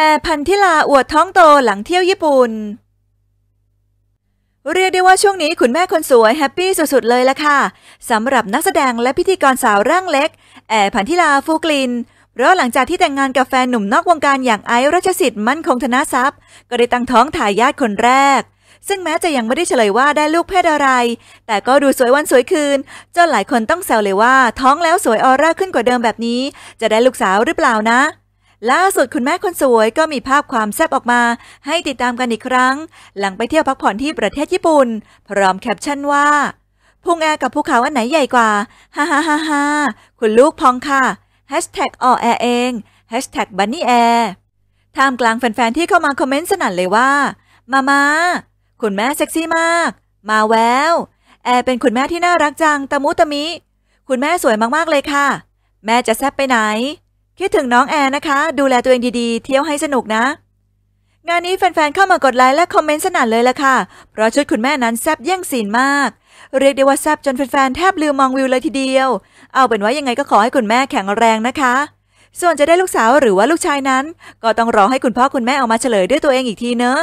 แอร์พันธิลาอวดท้องโตหลังเที่ยวญี่ปุ่น เรียกได้ว่าช่วงนี้คุณแม่คนสวยแฮปปี้สุดๆเลยละค่ะสำหรับนักแสดงและพิธีกรสาวร่างเล็ก แอร์พันธิลาฟูกลิน เพราะหลังจากที่แต่งงานกับแฟนหนุ่มนอกวงการอย่างไอ์รัชสิทธิ์มั่นคงธนทรัพย์ ก็ได้ตั้งท้องทายาทคนแรก ซึ่งแม้จะยังไม่ได้เฉลยว่าได้ลูกเพศอะไร แต่ก็ดูสวยวันสวยคืนจนหลายคนต้องแซวเลยว่าท้องแล้วสวยออร่าขึ้นกว่าเดิมแบบนี้ จะได้ลูกสาวหรือเปล่านะล่าสุดคุณแม่คนสวยก็มีภาพความแซ่บออกมาให้ติดตามกันอีกครั้ง หลังไปเที่ยวพักผ่อนที่ประเทศญี่ปุ่น พร้อมแคปชั่นว่า พุงแอร์กับภูเขาอันไหนใหญ่กว่าฮ่าฮ่าฮ่าฮ่าคุณลูกพองค่ะแฮชแท็กออแอเองแฮชแท็กบันนี่แอร์ท่ามกลางแฟน ๆ ที่เข้ามาคอมเมนต์สนั่นเลยว่า มามาคุณแม่เซ็กซี่มาก มาแววแอร์เป็นคุณแม่ที่น่ารักจังตะมุตะมิคุณแม่สวยมากๆเลยค่ะ แม่จะแซบไปไหนคิดถึงน้องแอร์นะคะ ดูแลตัวเองดีๆ เที่ยวให้สนุกนะ งานนี้แฟนๆเข้ามากดไลค์และคอมเมนต์สนั่นเลยละค่ะ เพราะชุดคุณแม่นั้นแซบเยี่ยงศีลมาก เรียกได้ว่าแซบจนแฟนๆแทบลืมมองวิวเลยทีเดียว เอาเป็นว่ายังไงก็ขอให้คุณแม่แข็งแรงนะคะ ส่วนจะได้ลูกสาวหรือว่าลูกชายนั้น ก็ต้องรอให้คุณพ่อคุณแม่ออกมาเฉลยด้วยตัวเองอีกทีเนอะ